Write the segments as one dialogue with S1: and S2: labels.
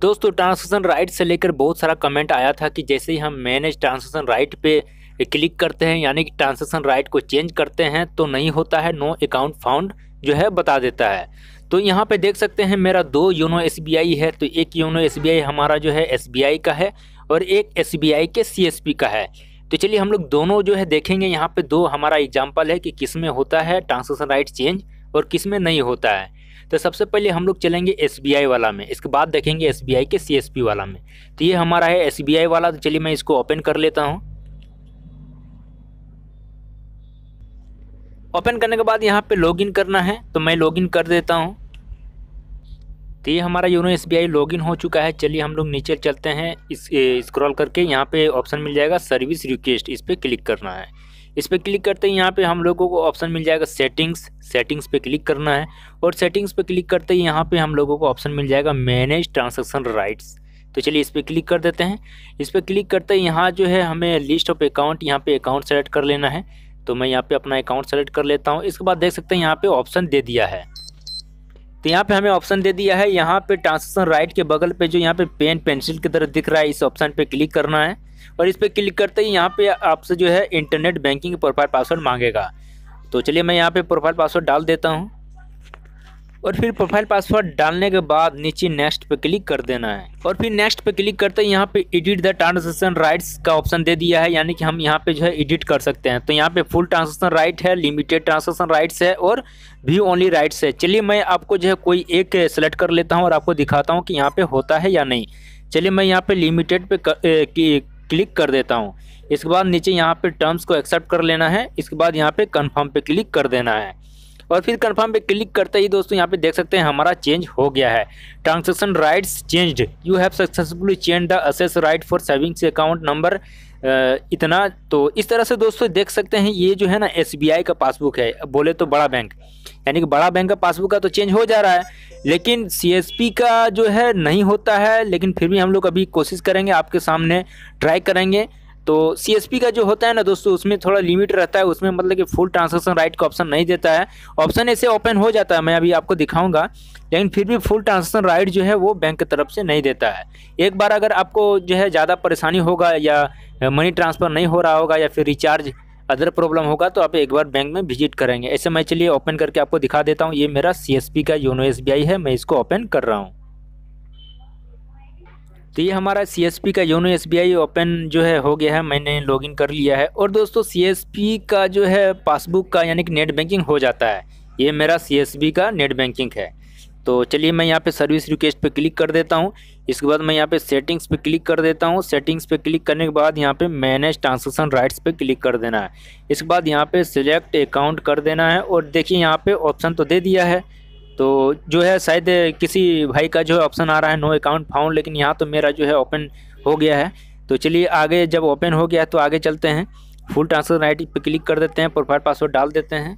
S1: दोस्तों transaction right से लेकर बहुत सारा कमेंट आया था कि जैसे ही हम मैनेज ट्रांसक्शन राइट पे क्लिक करते हैं यानी कि ट्रांसक्शन राइट को चेंज करते हैं तो नहीं होता है नो अकाउंट फाउंड जो है बता देता है तो यहाँ पे देख सकते हैं मेरा दो योनो एस है तो एक योनो एस हमारा जो है एस का है और एक एस के सी का है तो चलिए हम लोग दोनों जो है देखेंगे यहाँ पे दो हमारा एग्जाम्पल है कि किस में होता है ट्रांसक्शन राइट चेंज और किस में नहीं होता है तो सबसे पहले हम लोग चलेंगे एस वाला में इसके बाद देखेंगे एस के सी वाला में तो ये हमारा है एस वाला तो चलिए मैं इसको ओपन कर लेता हूँ ओपन करने के बाद यहाँ पे लॉगिन करना है तो मैं लॉगिन कर देता हूँ तो ये हमारा योनो एस बी लॉगिन हो चुका है चलिए हम लोग नीचे चलते हैं इस स्क्रॉल करके यहाँ पे ऑप्शन मिल जाएगा सर्विस रिक्वेस्ट इस पर क्लिक करना है इस पर क्लिक करते ही यहाँ पे हम लोगों को ऑप्शन मिल जाएगा सेटिंग्स सेटिंग्स पे क्लिक करना है और सेटिंग्स पे क्लिक करते ही यहाँ पे हम लोगों को ऑप्शन मिल जाएगा मैनेज ट्रांसक्शन राइट्स तो चलिए इस पर क्लिक कर देते हैं इस पर क्लिक करते ही यहाँ जो है हमें लिस्ट ऑफ अकाउंट यहाँ पर अकाउंट सेलेक्ट कर लेना है तो मैं यहाँ पर अपना अकाउंट सेलेक्ट कर लेता हूँ इसके बाद देख सकते हैं यहाँ पर ऑप्शन दे दिया है तो यहाँ पे हमें ऑप्शन दे दिया है यहाँ पे ट्रांसक्शन राइट के बगल पे जो यहाँ पे पेन पेंसिल की तरह दिख रहा है इस ऑप्शन पे क्लिक करना है और इस पर क्लिक करते ही यहाँ पे आपसे जो है इंटरनेट बैंकिंग प्रोफाइल पासवर्ड मांगेगा तो चलिए मैं यहाँ पे प्रोफाइल पासवर्ड डाल देता हूँ और फिर प्रोफाइल पासवर्ड डालने के बाद नीचे नेक्स्ट पे क्लिक कर देना है और फिर नेक्स्ट पे क्लिक करते हैं यहाँ पे एडिट द ट्रांजेक्शन राइट्स का ऑप्शन दे दिया है यानी कि हम यहाँ पे जो है एडिट कर सकते हैं तो यहाँ पे फुल ट्रांजेक्शन राइट है लिमिटेड ट्रांजेक्शन राइट्स है और व्यू ओनली राइट्स है चलिए मैं आपको जो है कोई एक सेलेक्ट कर लेता हूँ और आपको दिखाता हूँ कि यहाँ पे होता है या नहीं चलिए मैं यहाँ पे लिमिटेड पे क्लिक कर देता हूँ इसके बाद नीचे यहाँ पे टर्म्स को एक्सेप्ट कर लेना है इसके बाद यहाँ पे कन्फर्म पे क्लिक कर देना है और फिर कंफर्म पे क्लिक करते ही दोस्तों यहाँ पे देख सकते हैं हमारा चेंज हो गया है transaction rights changed you have successfully change the access right for savings account number इतना तो इस तरह से दोस्तों देख सकते हैं ये जो है ना एस का पासबुक है बोले तो बड़ा बैंक यानी कि बड़ा बैंक का पासबुक का तो चेंज हो जा रहा है लेकिन सी का जो है नहीं होता है लेकिन फिर भी हम लोग अभी कोशिश करेंगे आपके सामने ट्राई करेंगे तो सी का जो होता है ना दोस्तों उसमें थोड़ा लिमिट रहता है उसमें मतलब कि फुल ट्रांसक्शन राइट का ऑप्शन नहीं देता है ऑप्शन ऐसे ओपन हो जाता है मैं अभी आपको दिखाऊंगा लेकिन फिर भी फुल ट्रांसक्शन राइट जो है वो बैंक की तरफ से नहीं देता है एक बार अगर आपको जो है ज़्यादा परेशानी होगा या मनी ट्रांसफ़र नहीं हो रहा होगा या फिर रिचार्ज अदर प्रॉब्लम होगा तो आप एक बार बैंक में विजिट करेंगे ऐसे मैं चलिए ओपन करके आपको दिखा देता हूँ ये मेरा सी का योनो एस है मैं इसको ओपन कर रहा हूँ तो ये हमारा सी का योनो एस ओपन जो है हो गया है मैंने लॉगिन कर लिया है और दोस्तों सी का जो है पासबुक का यानी कि नेट बैंकिंग हो जाता है ये मेरा सी का नेट बैंकिंग है तो चलिए मैं यहाँ पे सर्विस रिक्वेस्ट पे क्लिक कर देता हूँ इसके बाद मैं यहाँ पे सेटिंग्स पे क्लिक कर देता हूँ सेटिंग्स पे क्लिक करने के बाद यहाँ पे मैनेज ट्रांसक्शन राइट्स पे क्लिक कर देना है इसके बाद यहाँ पे सिलेक्ट अकाउंट कर देना है और देखिए यहाँ पे ऑप्शन तो दे दिया है तो जो है शायद किसी भाई का जो है ऑप्शन आ रहा है नो अकाउंट फाउंड लेकिन यहाँ तो मेरा जो है ओपन हो गया है तो चलिए आगे जब ओपन हो गया है तो आगे चलते हैं फुल ट्रांसफर राइट पर क्लिक कर देते हैं प्रोफाइल पासवर्ड डाल देते हैं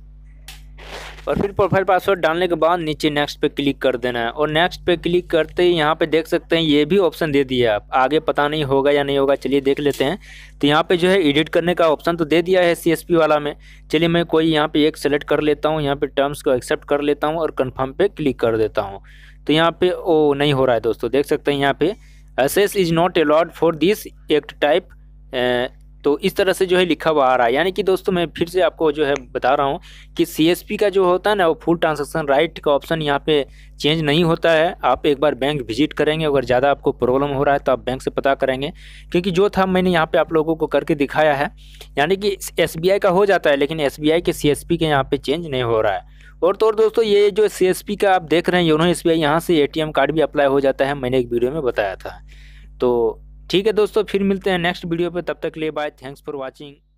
S1: और फिर प्रोफाइल पासवर्ड डालने के बाद नीचे नेक्स्ट पे क्लिक कर देना है और नेक्स्ट पे क्लिक करते ही यहाँ पे देख सकते हैं ये भी ऑप्शन दे दिया आप आगे पता नहीं होगा या नहीं होगा चलिए देख लेते हैं तो यहाँ पे जो है एडिट करने का ऑप्शन तो दे दिया है सी वाला में चलिए मैं कोई यहाँ पे एक सेलेक्ट कर लेता हूँ यहाँ पे टर्म्स को एक्सेप्ट कर लेता हूँ और कन्फर्म पे क्लिक कर देता हूँ तो यहाँ पे ओ नहीं हो रहा है दोस्तों देख सकते हैं यहाँ पे as is not allowed for this act type तो इस तरह से जो है लिखा हुआ आ रहा है यानी कि दोस्तों मैं फिर से आपको जो है बता रहा हूँ कि सी का जो होता है ना वो फुल ट्रांसक्शन राइट का ऑप्शन यहाँ पे चेंज नहीं होता है आप एक बार बैंक विजिट करेंगे अगर ज़्यादा आपको प्रॉब्लम हो रहा है तो आप बैंक से पता करेंगे क्योंकि जो था मैंने यहाँ पर आप लोगों को करके दिखाया है यानी कि एस का हो जाता है लेकिन एस के सी के यहाँ पर चेंज नहीं हो रहा है और तो और दोस्तों ये जो सी का आप देख रहे हैं योनो एस बी यहाँ से ए कार्ड भी अप्लाई हो जाता है मैंने एक वीडियो में बताया था तो ठीक है दोस्तों फिर मिलते हैं नेक्स्ट वीडियो पे तब तक लिए बाय थैंक्स फॉर वॉचिंग